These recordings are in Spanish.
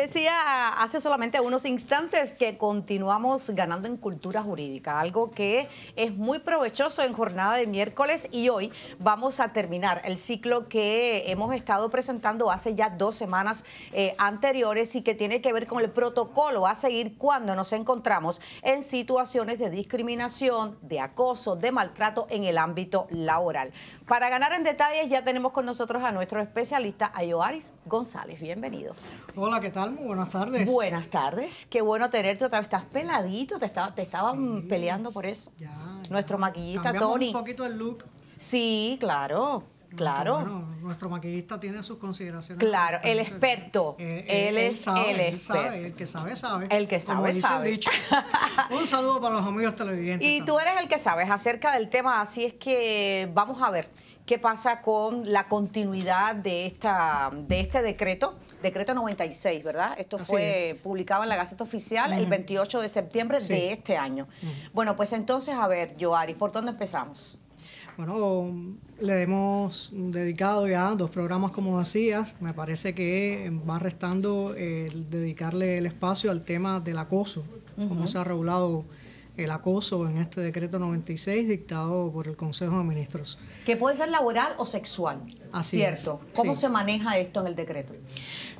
Decía hace solamente unos instantes que continuamos ganando en cultura jurídica, algo que es muy provechoso en jornada de miércoles y hoy vamos a terminar el ciclo que hemos estado presentando hace ya dos semanas eh, anteriores y que tiene que ver con el protocolo a seguir cuando nos encontramos en situaciones de discriminación, de acoso, de maltrato en el ámbito laboral. Para ganar en detalles ya tenemos con nosotros a nuestro especialista Ayoaris González. Bienvenido. Hola, ¿qué tal? buenas tardes. Buenas tardes. Qué bueno tenerte otra vez. Estás peladito, te, estaba, te estaban peleando por eso. Nuestro maquillista Cambiamos Tony. un poquito el look. Sí, claro. Claro. Nuestro, bueno, maquillista tiene sus consideraciones. Claro, el experto. Eh, eh, él, es el el que sabe, sabe. El que sabe, sabe. Un saludo para los amigos televidentes. Y tú eres el que sabes acerca del tema, así es que vamos a ver qué pasa con la continuidad de, esta, de este decreto, decreto 96, ¿verdad? Esto fue publicado en la Gaceta Oficial el 28 de septiembre de este año. Bueno, pues entonces, a ver, Joari, ¿por dónde empezamos? Bueno, le hemos dedicado ya dos programas, como decías. Me parece que va restando el dedicarle el espacio al tema del acoso, cómo se ha regulado el acoso en este decreto 96 dictado por el Consejo de Ministros. Que puede ser laboral o sexual, Así ¿cierto? Es, ¿Cómo se maneja esto en el decreto?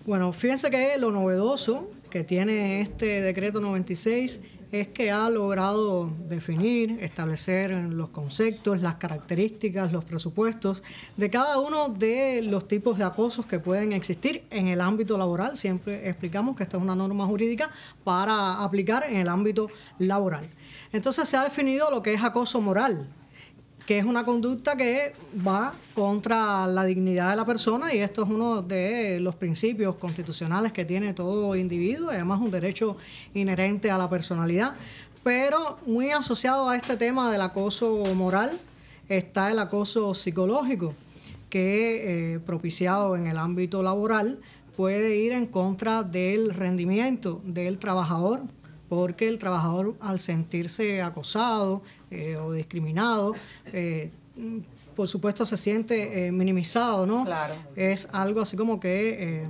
Bueno, fíjense que lo novedoso que tiene este decreto 96 es que ha logrado definir, establecer los conceptos, las características, los presupuestos de cada uno de los tipos de acosos que pueden existir en el ámbito laboral. Siempre explicamos que esta es una norma jurídica para aplicar en el ámbito laboral. Entonces se ha definido lo que es acoso moral, que es una conducta que va contra la dignidad de la persona y esto es uno de los principios constitucionales que tiene todo individuo, además un derecho inherente a la personalidad, pero muy asociado a este tema del acoso moral está el acoso psicológico, que eh, propiciado en el ámbito laboral puede ir en contra del rendimiento del trabajador, porque el trabajador al sentirse acosado eh, o discriminado, eh, por supuesto se siente eh, minimizado, ¿no? Claro. Es algo así como que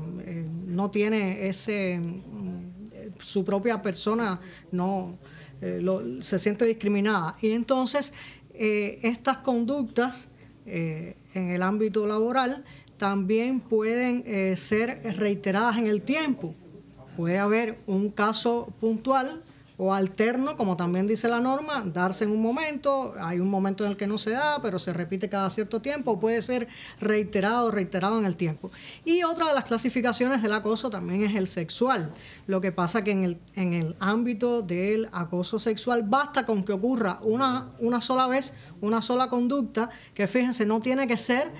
no tiene ese, mm, su propia persona no se siente discriminada. Y entonces estas conductas en el ámbito laboral también pueden ser reiteradas en el tiempo. Puede haber un caso puntual o alterno, como también dice la norma, darse en un momento, hay un momento en el que no se da, pero se repite cada cierto tiempo, puede ser reiterado, reiterado en el tiempo. Y otra de las clasificaciones del acoso también es el sexual. Lo que pasa que en el, en el ámbito del acoso sexual basta con que ocurra una, una sola vez, una sola conducta, que fíjense, no tiene que ser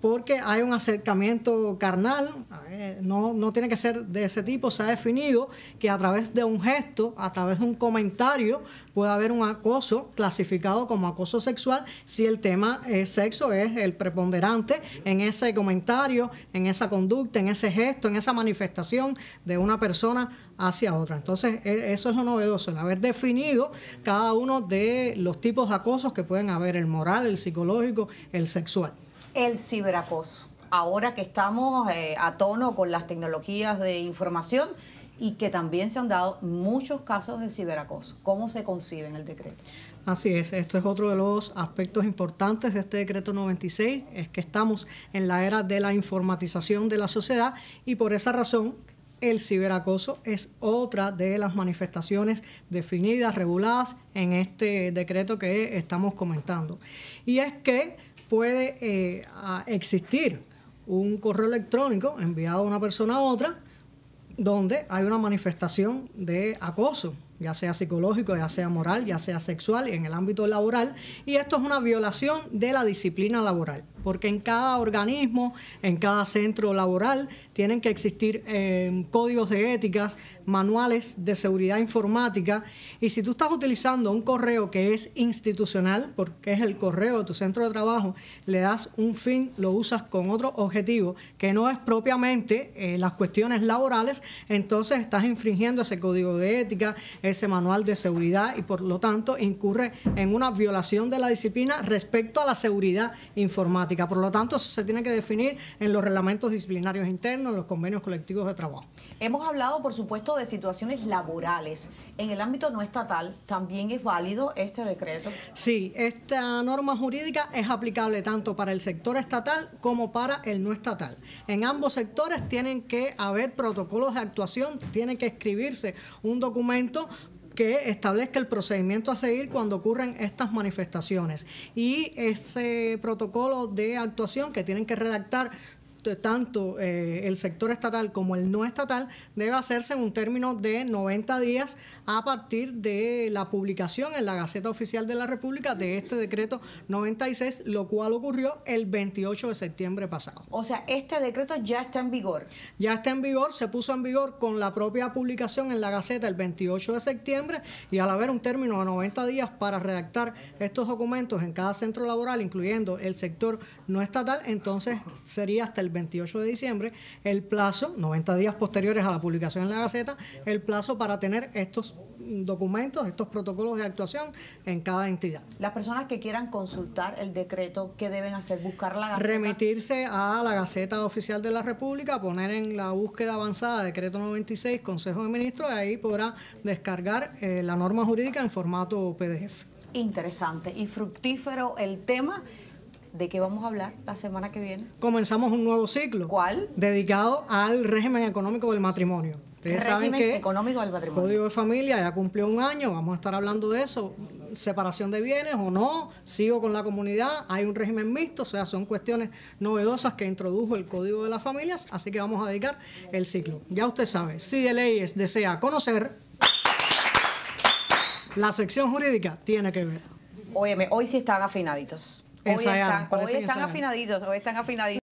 porque hay un acercamiento carnal, eh, no, tiene que ser de ese tipo, se ha definido que a través de un gesto, a través de un comentario, puede haber un acoso clasificado como acoso sexual si el tema es sexo es el preponderante en ese comentario, en esa conducta, en ese gesto, en esa manifestación de una persona hacia otra. Entonces, e, eso es lo novedoso, el haber definido cada uno de los tipos de acosos que pueden haber, el moral, el psicológico, el sexual el ciberacoso. Ahora que estamos eh, a tono con las tecnologías de información y que también se han dado muchos casos de ciberacoso. ¿Cómo se concibe en el decreto? Así es, esto es otro de los aspectos importantes de este decreto 96, es que estamos en la era de la informatización de la sociedad y por esa razón el ciberacoso es otra de las manifestaciones definidas, reguladas en este decreto que estamos comentando. Y es que puede eh, existir un correo electrónico enviado a una persona a otra donde hay una manifestación de acoso ya sea psicológico, ya sea moral, ya sea sexual, en el ámbito laboral. Y esto es una violación de la disciplina laboral, porque en cada organismo, en cada centro laboral, tienen que existir em, códigos de éticas, manuales de seguridad informática. Y si tú estás utilizando un correo que es institucional, porque es el correo de tu centro de trabajo, le das un fin, lo usas con otro objetivo, que no es propiamente eh, las cuestiones laborales, entonces estás infringiendo ese código de ética, ese manual de seguridad y por lo tanto incurre en una violación de la disciplina respecto a la seguridad informática. Por lo tanto, eso se tiene que definir en los reglamentos disciplinarios internos, en los convenios colectivos de trabajo. Hemos hablado, por supuesto, de situaciones laborales. En el ámbito no estatal, ¿también es válido este decreto? Sí, esta norma jurídica es aplicable tanto para el sector estatal como para el no estatal. En ambos sectores tienen que haber protocolos de actuación, tiene que escribirse un documento que establezca el procedimiento a seguir cuando ocurren estas manifestaciones y ese protocolo de actuación que tienen que redactar tanto eh, el sector estatal como el no estatal debe hacerse en un término de 90 días a partir de la publicación en la Gaceta Oficial de la República de este decreto 96, lo cual ocurrió el 28 de septiembre pasado. O sea, este decreto ya está en vigor. Ya está en vigor, se puso en vigor con la propia publicación en la Gaceta el 28 de septiembre y al haber un término de 90 días para redactar estos documentos en cada centro laboral, incluyendo el sector no estatal, entonces sería hasta el 28 de diciembre el plazo, 90 días posteriores a la publicación en la Gaceta, el plazo para tener estos documentos, estos protocolos de actuación en cada entidad. Las personas que quieran consultar el decreto, ¿qué deben hacer? Buscar la Gaceta. Remitirse a la Gaceta Oficial de la República, poner en la búsqueda avanzada decreto 96, Consejo de Ministros, ahí podrá descargar eh, la norma jurídica en formato PDF. Interesante y fructífero el tema de qué vamos a hablar la semana que viene. Comenzamos un nuevo ciclo. ¿Cuál? Dedicado al régimen económico del matrimonio. Ustedes régimen saben que económico del matrimonio. Código de familia ya cumplió un año, vamos a estar hablando de eso. Separación de bienes o no, sigo con la comunidad, hay un régimen mixto, o sea, son cuestiones novedosas que introdujo el Código de las Familias, así que vamos a dedicar el ciclo. Ya usted sabe, si de leyes desea conocer, la sección jurídica tiene que ver. Óyeme, hoy sí están afinaditos. Hoy están, hoy afinaditos, hoy están afinaditos.